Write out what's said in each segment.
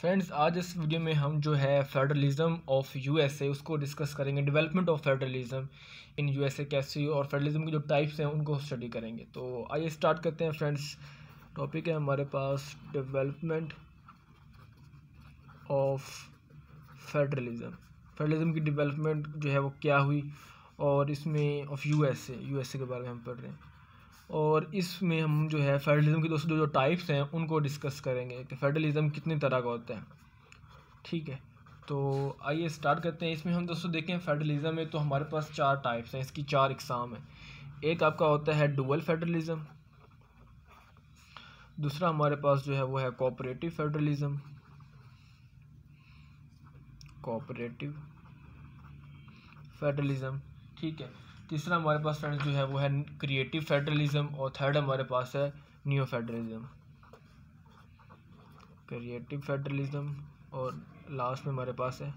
friends आज इस video में हम जो है फेडरलिज्म ऑफ यूएसए उसको डिस्कस करेंगे development of federalism in USA कैसे और फेडरलिज्म के जो टाइप्स हैं उनको स्टडी करेंगे तो आइए स्टार्ट करते हैं फ्रेंड्स टॉपिक है हमारे पास डेवलपमेंट ऑफ फेडरलिज्म फेडरलिज्म की डेवलपमेंट जो है वो क्या हुई और इसमें ऑफ यू एस के बारे में हम पढ़ रहे हैं और इसमें हम जो है फेडरलिज्म के दोस्तों जो टाइप्स हैं उनको डिस्कस करेंगे कि फेडरलिज्म कितने तरह का होता है ठीक है तो आइए स्टार्ट करते हैं इसमें हम दोस्तों देखें फेडरलिज्म में तो हमारे पास चार टाइप्स हैं इसकी चार इकसाम है एक आपका होता है डुअल फेडरलिज्म दूसरा हमारे पास जो है वो है कोऑपरेटिव फेडरलिज़म कोऑपरेटिव फेडरलिज़म ठीक है तीसरा हमारे पास फ्रेंड्स जो है वो है क्रिएटिव फेडरलिज्म और थर्ड हमारे पास है न्यू फेडरलिज्म क्रिएटिव फेडरलिज्म और लास्ट में हमारे पास है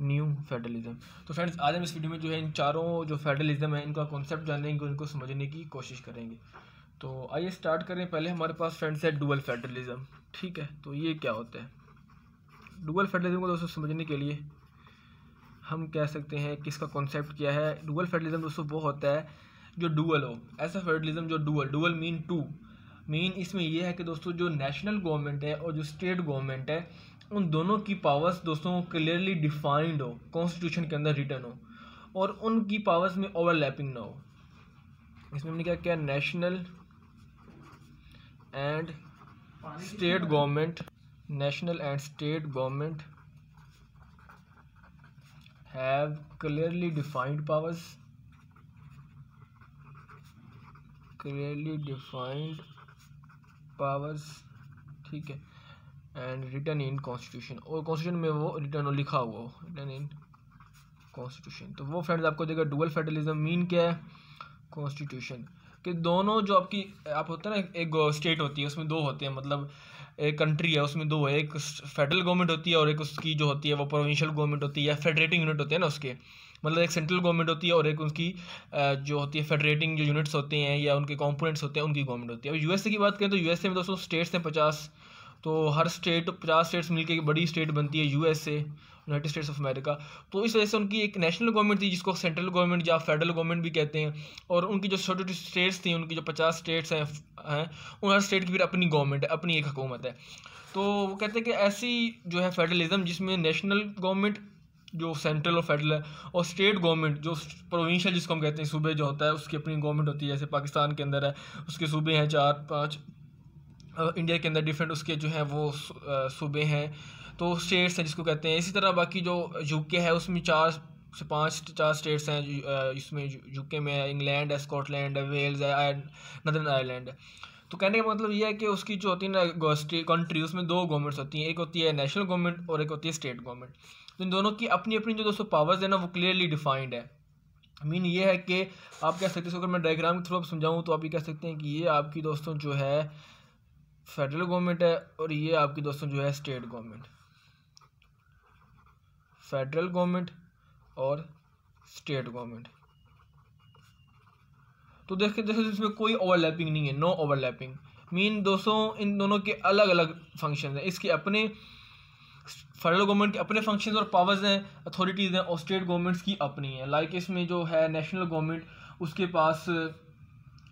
न्यू फेडरलिज्म तो फ्रेंड्स आज हम इस वीडियो में जो है इन चारों जो फेडरलिज्म है इनका कॉन्सेप्ट जानेंगे उनको समझने की कोशिश करेंगे तो आइए स्टार्ट करें पहले हमारे पास फ्रेंड्स है डुअल फेडरलिज्म ठीक है तो ये क्या होता है डुअल फेडरलिज्म को दोस्तों समझने के लिए हम कह सकते हैं किसका कॉन्सेप्ट क्या है डुअल फेडरलिज्म दोस्तों वो होता है जो डुअल हो ऐसा फेडरलिज्म जो dual dual mean two mean इसमें यह है कि दोस्तों जो नेशनल गवर्नमेंट है और जो स्टेट गवर्नमेंट है उन दोनों की पावर्स दोस्तों क्लियरली डिफाइंड हो कॉन्स्टिट्यूशन के अंदर रिटर्न हो और उनकी पावर्स में ओवरलैपिंग ना हो इसमें हमने क्या क्या national and state government national and state government have clearly defined powers clearly defined powers ठीक है एंड रिटर्न इन कॉन्स्टिट्यूशन और कॉन्स्टिट्यूशन में वो रिटर्न लिखा हुआ रिटर्न इन कॉन्स्टिट्यूशन तो वो फ्रेंड्स आपको देगा डुअल फेडरलिज्म मीन क्या है कॉन्स्टिट्यूशन कि दोनों जो आपकी आप होते हैं ना एक स्टेट होती है उसमें दो होते हैं मतलब एक कंट्री है उसमें दो है एक फेडरल गवर्नमेंट होती है और एक उसकी जो होती है वो प्रोविंशियल गवर्नमेंट होती है या फेडरेटिंग यूनिट होते हैं ना उसके मतलब एक सेंट्रल गवर्नमेंट होती है और एक उनकी जो होती है फेडरेटिंग जो यूनिट्स होते हैं या उनके कॉम्पोनेंट्स होते हैं उनकी गवर्नमेंट होती है अब यूएसए की बात करें तो यूएसए में दोस्तों स्टेट्स हैं पचास तो हर स्टेट पचास स्टेट्स मिलकर एक बड़ी स्टेट बनती है USA United States of America तो इस वजह से उनकी एक नेशनल गवर्नमेंट थी जिसको सेंट्रल गवर्नमेंट या फेडरल गवर्नमेंट भी कहते हैं और उनकी जो छोटी स्टेट्स थी उनकी जो पचास स्टेट्स हैं हैं उन हर स्टेट की फिर अपनी गवर्नमेंट है अपनी एक हुकूमत है तो वो कहते हैं कि ऐसी जो है फेडरलिज्म जिसमें नेशनल गवर्नमेंट जो सेंट्रल और फेडरल है और स्टेट गवर्नमेंट जो प्रोविंशियल जिसको हम कहते हैं सूबे जो होता है उसकी अपनी गवर्नमेंट होती है जैसे पाकिस्तान के अंदर है उसके सूबे हैं चार पाँच इंडिया के अंदर डिफरेंट उसके जो है वो सूबे हैं तो स्टेट्स हैं जिसको कहते हैं इसी तरह बाकी जो यूके है उसमें चार से पाँच चार स्टेट्स हैं इसमें यूके में है इंग्लैंड है स्कॉटलैंड है वेल्स है नदरन आयरलैंड है तो कहने का मतलब ये है कि उसकी जो होती है ना कंट्री उसमें दो गवर्नमेंट्स होती हैं एक होती है नेशनल गवर्नमेंट और एक होती है स्टेट गवर्नमेंट तो इन दोनों की अपनी अपनी जो दोस्तों पावर्स है ना वो क्लियरली डिफाइंड है मीन ये है कि आप कह सकते हैं अगर मैं डायग्राम के थ्रू आप समझाऊँ तो आप ये कह सकते हैं कि ये आपकी दोस्तों जो है फेडरल गवर्नमेंट है और ये आपकी दोस्तों जो है स्टेट गवर्नमेंट फेडरल गवर्नमेंट और स्टेट गवर्नमेंट तो देखिए दोस्तों इसमें कोई ओवरलैपिंग नहीं है नो ओवरलैपिंग मीन दोस्तों इन दोनों के अलग अलग फंक्शन हैं इसके अपने फेडरल गवर्नमेंट के अपने फंक्शंस और पावर्स हैं अथॉरिटीज़ हैं और स्टेट गवर्नमेंट्स की अपनी हैं लाइक इसमें जो है नेशनल गवर्नमेंट उसके पास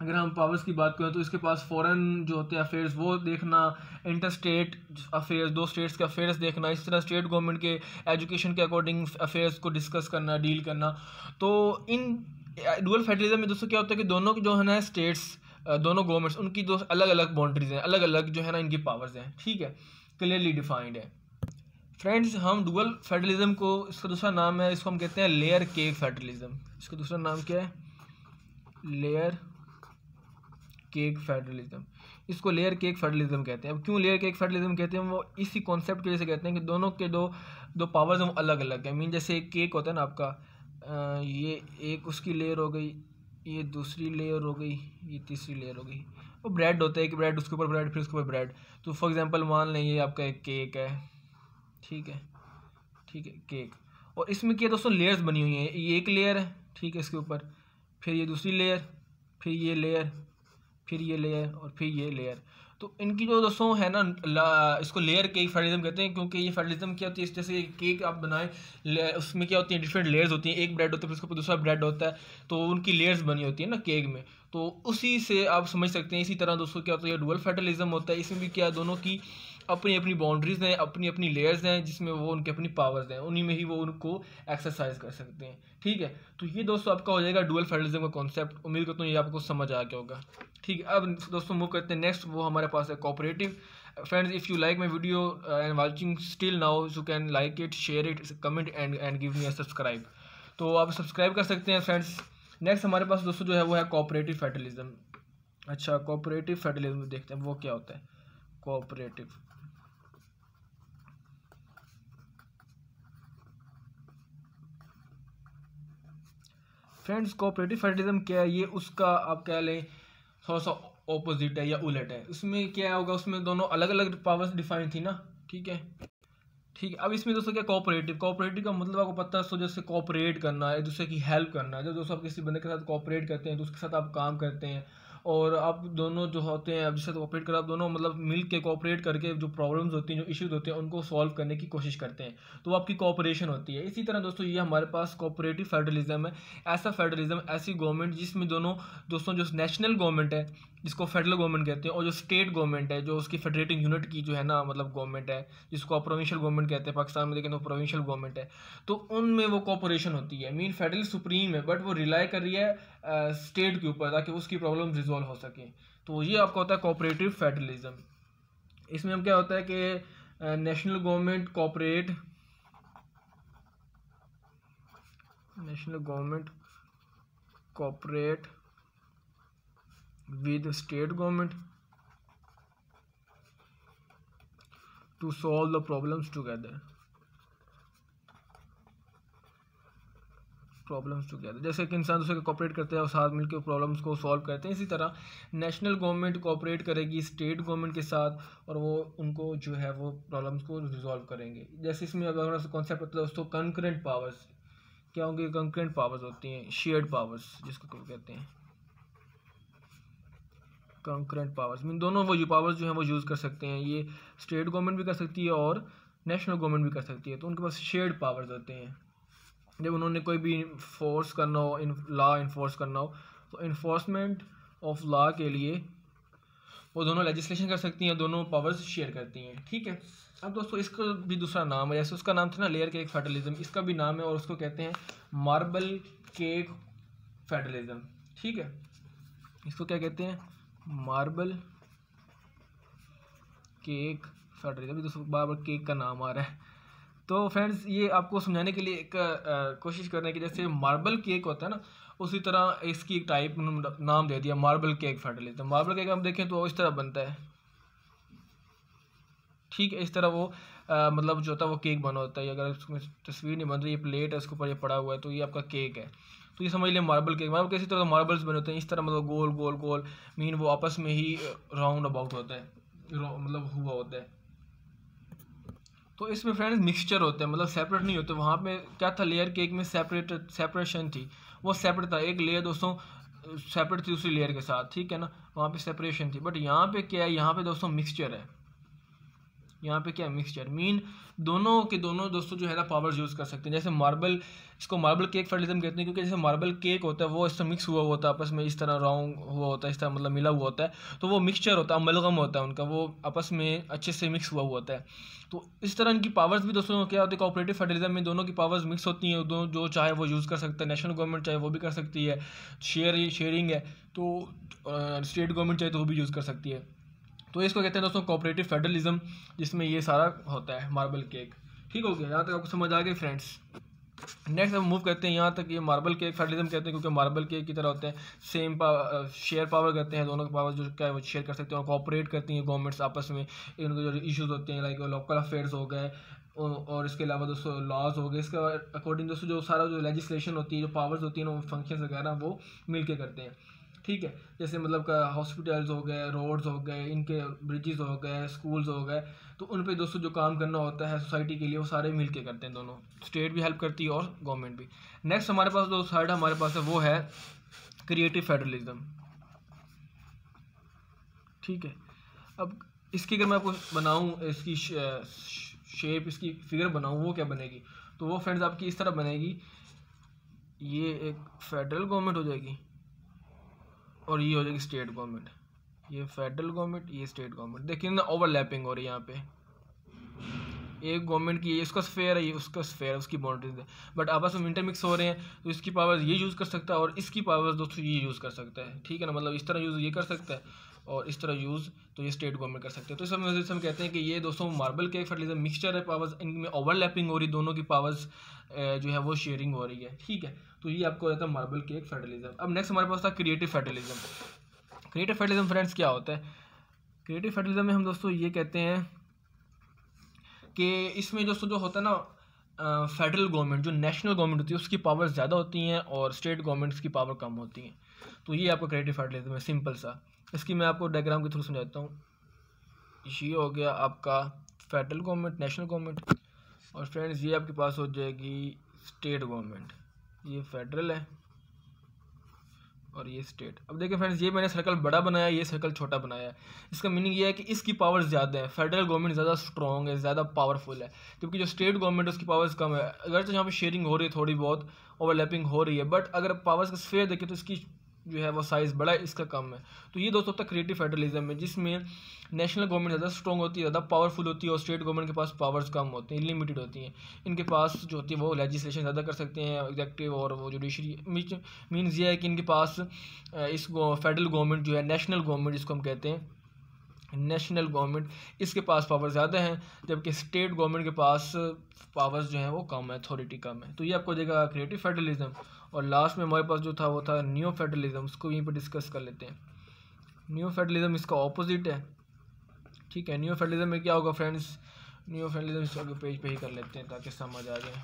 अगर हम पावर्स की बात करें तो इसके पास फॉरेन जो होते हैं अफेयर्स वो देखना इंटर स्टेट अफेयर्स दो स्टेट्स के अफेयर्स देखना इस तरह स्टेट गवर्नमेंट के एजुकेशन के अकॉर्डिंग अफेयर्स को डिस्कस करना डील करना तो इन डुअल फेडरलिज्म में दोस्तों क्या होता है कि दोनों जो है ना स्टेट्स दोनों गवर्नमेंट्स उनकी दो अलग अलग बाउंड्रीज हैं अलग अलग जो है ना इनकी पावर्स हैं ठीक है क्लियरली डिफाइंड है फ्रेंड्स हम डुअल फेडरलिज्म को इसका दूसरा नाम है इसको हम कहते हैं लेयर के फेडरलिज्म इसका दूसरा नाम क्या है लेयर केक फेडरलिज्म इसको लेयर केक फेडरलिज्म कहते हैं अब क्यों लेयर केक फेडरलिज्म कहते हैं वो इसी कॉन्सेप्ट की वजह से कहते हैं कि दोनों के दो दो पावर्स हम अलग अलग हैं मीन जैसे एक केक होता है ना आपका आ, ये एक उसकी लेयर हो गई ये दूसरी लेयर हो गई ये तीसरी लेयर हो गई और ब्रेड होता है एक ब्रेड उसके ऊपर ब्रेड फिर उसके ऊपर ब्रेड तो फॉर एग्जाम्पल मान लें ये आपका एक केक है ठीक है ठीक है केक और इसमें क्या दोस्तों लेयर्स बनी हुई हैं ये एक लेयर है ठीक है इसके ऊपर फिर ये दूसरी लेयर फिर ये लेयर फिर ये लेयर और फिर ये लेयर तो इनकी जो दोस्तों है ना इसको लेयर केक फेडरिज्म कहते हैं क्योंकि ये फेडरिज्म क्या होती है जैसे केक आप बनाएं उसमें क्या होती है डिफरेंट लेयर्स होती हैं एक ब्रेड होता है फिर उसके ऊपर दूसरा ब्रेड होता है तो उनकी लेयर्स बनी होती है ना केक में तो उसी से आप समझ सकते हैं इसी तरह दोस्तों क्या होता है डुअल फेडरिज्म होता है इसमें भी क्या दोनों की अपनी अपनी बाउंड्रीज़ हैं अपनी अपनी लेयर्स हैं जिसमें वो उनके अपनी पावर्स हैं उन्हीं में ही वो उनको एक्सरसाइज कर सकते हैं ठीक है तो ये दोस्तों आपका हो जाएगा डुअल फेडरलिज्म का कॉन्सेप्ट उम्मीद करता हूँ ये आपको समझ आ गया होगा ठीक है अब दोस्तों मूव करते हैं नेक्स्ट वो हमारे पास है cooperative friends if you like my video and watching still now you can like it share it comment and and give me subscribe तो आप सब्सक्राइब कर सकते हैं फ्रेंड्स नेक्स्ट हमारे पास दोस्तों जो है वो है कॉपरेटिव फेडरलिज्म अच्छा कोऑपरेटिव फेडरलिज्म देखते हैं वो क्या होता है कोऑपरेटिव फ्रेंड्स कोऑपरेटिव फेडरलिज्म क्या है ये उसका आप कह लें थोड़ा सा ऑपोजिट है या उलट है इसमें क्या होगा उसमें दोनों अलग अलग पावर्स डिफाइन थी ना ठीक है ठीक है अब इसमें दोस्तों क्या कॉपरेटिव कॉपरेटिव का मतलब आपको पता है सो जैसे कॉपरेट करना एक दूसरे की हेल्प करना है जब दोस्तों आप किसी बंदे के साथ कॉपरेट करते हैं तो उसके साथ आप काम करते हैं और आप दोनों जो होते हैं जिससे कॉपरेट कर आप दोनों मतलब मिल के कॉपरेट करके जो प्रॉब्लम्स होती हैं जो इश्यूज होते हैं उनको सॉल्व करने की कोशिश करते हैं तो आपकी कॉपरेशन होती है इसी तरह दोस्तों ये हमारे पास कॉपरेटिव फेडरलिज्म है ऐसा फेडरलिज्म ऐसी गवर्नमेंट जिसमें दोनों दोस्तों जो नेशनल गवर्नमेंट है जिसको फेडरल गवर्नमेंट कहते हैं और जो स्टेट गवर्नमेंट है जो उसकी फेडरेटिंग यूनिट की जो है ना मतलब गवर्नमेंट है जिसको आप प्रोविंशियल गवर्नमेंट कहते हैं पाकिस्तान में लेकिन वो प्रोविंशियल गवर्नमेंट है तो उनमें वो कॉपरेशन होती है मीन फेडरल सुप्रीम है बट वो रिलाई कर रही है स्टेट के ऊपर ताकि उसकी प्रॉब्लम रिजॉल्व हो सके तो ये आपका होता है कोऑपरेटिव फेडरलिज्म इसमें हम क्या होता है कि national government cooperate national government cooperate with state government to solve the problems together problems together जैसे कि इंसान दूसरे को कॉपरेट करते हैं और साथ मिलकर प्रॉब्लम्स को सॉल्व करते हैं इसी तरह नेशनल गवर्नमेंट कॉपरेट करेगी स्टेट गवर्नमेंट के साथ और वो उनको जो है वो प्रॉब्लम्स को रिजॉल्व करेंगे जैसे इसमें अगर कॉन्सेप्ट होता है दोस्तों कंकरेंट पावर्स क्या होंगे कंकरेंट पावर्स होती हैं शेयर्ड पावर्स जिसको कहते हैं कंकरेंट पावर्स मीन दोनों वो पावर्स जो हैं वो यूज़ कर सकते हैं ये स्टेट गवर्नमेंट भी कर सकती है और नेशनल गवर्नमेंट भी कर सकती है तो उनके पास शेयर्ड पावर्स होते हैं जब उन्होंने कोई भी फोर्स करना हो इन लॉ इन्फोर्स करना हो तो इन्फोर्समेंट ऑफ लॉ के लिए वो दोनों लेजिस्लेशन कर सकती हैं दोनों पावर्स शेयर करती हैं ठीक है अब दोस्तों इसका भी दूसरा नाम है जैसे उसका नाम था ना लेयर केक फेडरलिज्म इसका भी नाम है और उसको कहते हैं मार्बल केक फेडरलिज्म ठीक है इसको क्या कहते हैं मार्बल केक फेडरलिज्म दोस्तों बार बार केक का नाम आ रहा है तो फ्रेंड्स ये आपको समझाने के लिए एक कोशिश कर रहे हैं कि जैसे मार्बल केक होता है ना उसी तरह इसकी एक टाइप नाम दे दिया मार्बल केक फेडरल तो मार्बल केक हम देखें तो इस तरह बनता है ठीक है इस तरह वो आ, मतलब जो होता है वो केक बना होता है अगर उसमें तस्वीर नहीं बन रही है प्लेट है उसके ऊपर ये पड़ा हुआ है तो ये आपका केक है तो ये समझ लें मार्बल केक मार्बल किसी तरह मार्बल्स बने होते हैं इस तरह मतलब गोल गोल गोल मीन वो आपस में ही राउंड अबाउट होता है मतलब हुआ होता है तो इसमें फ्रेंड्स मिक्सचर होते हैं मतलब सेपरेट नहीं होते वहाँ पे क्या था लेयर केक में सेपरेट सेपरेशन थी वो सेपरेट था एक लेयर दोस्तों सेपरेट थी दूसरी लेयर के साथ ठीक है ना वहाँ पे सेपरेशन थी बट यहाँ पे क्या है यहाँ पे दोस्तों मिक्सचर है यहाँ पे क्या है मिक्सचर मीन दोनों के दोनों दोस्तों जो है ना पावर्स यूज़ कर सकते हैं जैसे मार्बल इसको मार्बल केक फर्टिलिज्म कहते हैं क्योंकि जैसे मार्बल केक होता है वो इससे मिक्स हुआ होता है आपस में इस तरह राउंड हुआ होता है इस तरह मतलब मिला हुआ होता है तो वो मिक्सचर होता है अमलगम होता है उनका वो आपस में अच्छे से मिक्स हुआ हुआ होता है तो इस तरह इनकी पावर्स भी दोस्तों क्या होती है कॉपरेटिव फर्टिलिज्म में दोनों की पावर्स मिक्स होती हैं दोनों जो चाहे वो यूज़ कर सकते हैं नेशनल गवर्नमेंट चाहे वो भी कर सकती है शेयर शेयरिंग है तो स्टेट गवर्नमेंट चाहे तो वो भी यूज़ कर सकती है तो इसको कहते हैं दोस्तों कोऑपरेटिव फेडरलिज्म जिसमें ये सारा होता है मार्बल केक ठीक हो गया यहाँ तक आपको समझ आ गई फ्रेंड्स नेक्स्ट हम मूव करते हैं यहाँ तक ये मार्बल केक फेडरलिज्म कहते हैं क्योंकि मार्बल केक की तरह होते हैं सेम पावर शेयर पावर करते हैं दोनों के पावर जो क्या है वो शेयर कर सकते हैं और कॉपरेट करती हैं गवर्नमेंट्स आपस में इनके जो इश्यूज होते हैं लाइक लोकल अफेयर्स हो गए और इसके अलावा दोस्तों लॉज हो गए इसके अकॉर्डिंग दोस्तों जो सारा जो लेजिस्लेशन होती है जो पावर्स होती हैं ना फंक्शन वगैरह वो के करते हैं ठीक है जैसे मतलब हॉस्पिटल्स हो गए रोड्स हो गए इनके ब्रिजेस हो गए स्कूल्स हो गए तो उन पे दोस्तों जो काम करना होता है सोसाइटी के लिए वो सारे मिल के करते हैं दोनों स्टेट भी हेल्प करती है और गवर्नमेंट भी नेक्स्ट हमारे पास जो थर्ड हमारे पास है वो है क्रिएटिव फेडरलिज्म ठीक है अब इसकी अगर मैं आपको बनाऊँ इसकी शेप इसकी फिगर बनाऊँ वो क्या बनेगी तो वो फ्रेंड्स आपकी इस तरह बनेगी ये एक फेडरल गवर्नमेंट हो जाएगी और ये हो जाएगी स्टेट गवर्नमेंट ये फेडरल गवर्नमेंट ये स्टेट गवर्नमेंट देखिए ना ओवरलैपिंग हो रही है यहाँ पे एक गवर्नमेंट की इसका स्फेयर है ये उसका स्फेयर उसकी बाउंड्रीज है बट आपस में इंटरमिक्स हो रहे हैं तो इसकी पावर्स ये यूज़ कर सकता है और इसकी पावर्स दोस्तों ये यूज़ कर सकता है ठीक है ना मतलब इस तरह यूज़ ये कर सकता है और इस तरह यूज़ तो ये स्टेट गवर्नमेंट कर सकते हैं तो इस वजह से हम कहते हैं कि ये दोस्तों मार्बल के फर्टिलाइजर मिक्सचर है पावर्स इनमें ओवरलैपिंग हो रही दोनों की पावर्स जो है वो शेयरिंग हो रही है ठीक है तो ये आपको रहता है मार्बल के फर्टिलाइजर अब नेक्स्ट हमारे पास था creative federalism creative federalism friends क्या होता है क्रिएटिव फर्टिलाइजम में हम दोस्तों ये कहते हैं कि इसमें दोस्तों जो होता है ना फेडरल गवर्नमेंट जो नेशनल गवर्नमेंट होती है उसकी पावर ज़्यादा होती हैं और स्टेट गवर्नमेंट्स की पावर कम होती हैं तो ये आपका क्रिएटिव फर्टिलाइजम है सिंपल सा इसकी मैं आपको डायग्राम के थ्रू समझाता हूँ ये हो गया आपका फेडरल गवर्नमेंट नेशनल गवर्नमेंट और फ्रेंड्स ये आपके पास हो जाएगी स्टेट गवर्नमेंट ये फेडरल है और ये स्टेट अब देखिए फ्रेंड्स ये मैंने सर्कल बड़ा बनाया ये सर्कल छोटा बनाया है इसका मीनिंग ये है कि इसकी पावर्स ज़्यादा है फेडरल गवर्नमेंट ज़्यादा स्ट्रॉन्ग है ज़्यादा पावरफुल है क्योंकि जो स्टेट गवर्नमेंट उसकी पावर्स कम है अगर तो यहाँ पर शेयरिंग हो रही है थोड़ी बहुत ओवरलैपिंग हो रही है बट अगर पावर्स का स्फेयर देखें तो इसकी जो है वो साइज़ बड़ा है इसका कम है तो ये दोस्तों तक क्रिएटिव फेडरलिज्म है जिसमें नेशनल गवर्नमेंट ज़्यादा स्ट्रॉग होती है ज़्यादा पावरफुल होती है और स्टेट गवर्नमेंट के पास पावर्स कम होते हैं लिमिटेड होती हैं इनके पास जो होती है वो लेजिस्लेशन ज़्यादा कर सकते हैं एग्जेक्टिव और वो जुडिशरी मीन्स ये है कि इनके पास इस फेडरल गवर्नमेंट जो है नेशनल गवर्नमेंट जिसको हम कहते हैं नेशनल गवर्नमेंट इसके पास पावर ज़्यादा हैं जबकि स्टेट गवर्नमेंट के पास पावर्स जो हैं वो कम है अथॉरिटी कम है तो ये आपको देगा क्रिएटिव फेडरलिज्म और लास्ट में हमारे पास जो था वो था न्यू फेडरलिज्म उसको यहीं पर डिस्कस कर लेते हैं न्यू फेडरलिज्म इसका ऑपोजिट है ठीक है न्यू फेडरलिज्म में क्या होगा फ्रेंड्स न्यू फेडरलिज्म इसको पेज पे ही कर लेते हैं ताकि समझ आ जाए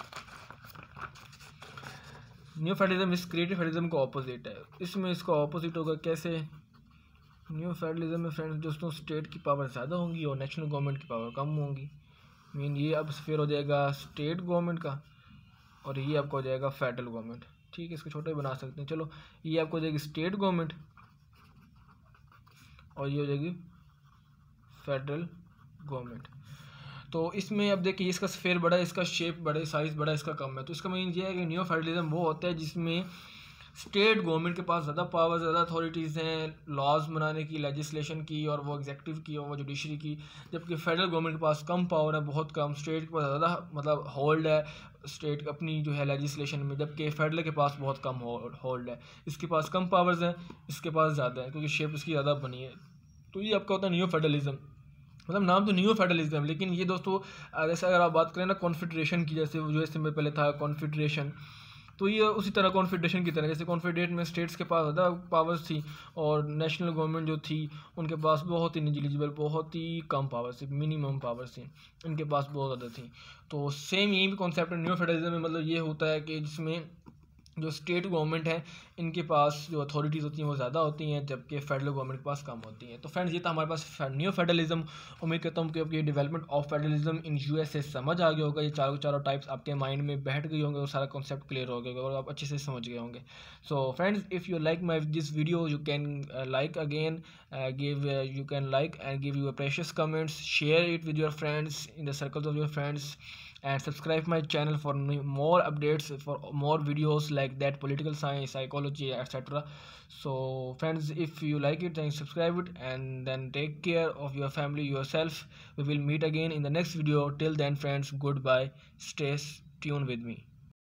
न्यू फेडरलिज्म इस क्रिएटिव फेडरलिज्म का ऑपोजिट है इसमें इसका ऑपोजिट होगा कैसे न्यू फेडरलिज्म में फ्रेंड्स दोस्तों स्टेट की पावर ज़्यादा होंगी और नेशनल गवर्नमेंट की पावर कम होंगी मीन ये अब फिर हो जाएगा स्टेट गवर्नमेंट का और ये आपका हो जाएगा फेडरल गवर्नमेंट ठीक है इसको छोटा भी बना सकते हैं चलो ये आपको हो जाएगी स्टेट गवर्नमेंट और ये हो जाएगी फेडरल गवर्नमेंट तो इसमें अब देखिए इसका स्फेयर बड़ा है इसका शेप बड़ा है साइज़ बड़ा है इसका कम है तो इसका मीन ये है कि न्यू फेडरलिज्म वो होता है जिसमें स्टेट गवर्नमेंट के पास ज़्यादा पावर ज़्यादा अथॉरिटीज़ हैं लॉज बनाने की लेजिस्लेशन की और वो एग्जेक्टिव की और वो जुडिशरी की जबकि फेडरल गवर्नमेंट के पास कम पावर है बहुत कम स्टेट के पास ज़्यादा मतलब होल्ड है स्टेट अपनी जो है लेजिस्लेशन में जबकि फेडरल के पास बहुत कम होल्ड है इसके पास कम पावर्स हैं इसके पास ज़्यादा है क्योंकि शेप इसकी ज़्यादा बनी है तो ये आपका होता है न्यू फेडरलिज़म मतलब नाम तो न्यू फेडरलिज्म लेकिन ये दोस्तों जैसे अगर आप बात करें ना कॉन्फेडरेशन की जैसे जो इसमें पहले था कॉन्फेडरेशन तो ये उसी तरह कॉन्फेडरेशन की तरह जैसे कॉन्फेडरेट में स्टेट्स के पास ज़्यादा पावर्स थी और नेशनल गवर्नमेंट जो थी उनके पास बहुत ही निगलिजिबल बहुत ही कम पावर्स थी मिनिमम पावर्स थी इनके पास बहुत ज़्यादा थी तो सेम यही भी कॉन्सेप्ट न्यू फेडरलिज्म में मतलब ये होता है कि जिसमें जो स्टेट गवर्नमेंट है इनके पास जो अथॉरिटीज़ होती हैं वो ज़्यादा होती हैं जबकि फेडरल गवर्नमेंट के पास कम होती हैं तो फ्रेंड्स ये था तो हमारे पास न्यू फेडरलिज्म उम्मीद करता हूँ कि आपकी डेवलपमेंट ऑफ फेडरलिज्म इन यू से समझ आ गया होगा ये चारों चारों टाइप्स आपके माइंड में बैठ गए होंगे और सारा कॉन्सेप्ट क्लियर हो गया होगा और आप अच्छे से समझ गए होंगे so friends if you like my this video you can like again give you can like and give you precious comments share it with your friends in the circles of your friends and subscribe my channel for more updates for more videos like that political science psychology etc so friends if you like it then subscribe it and then take care of your family yourself we will meet again in the next video till then friends goodbye stay tuned with me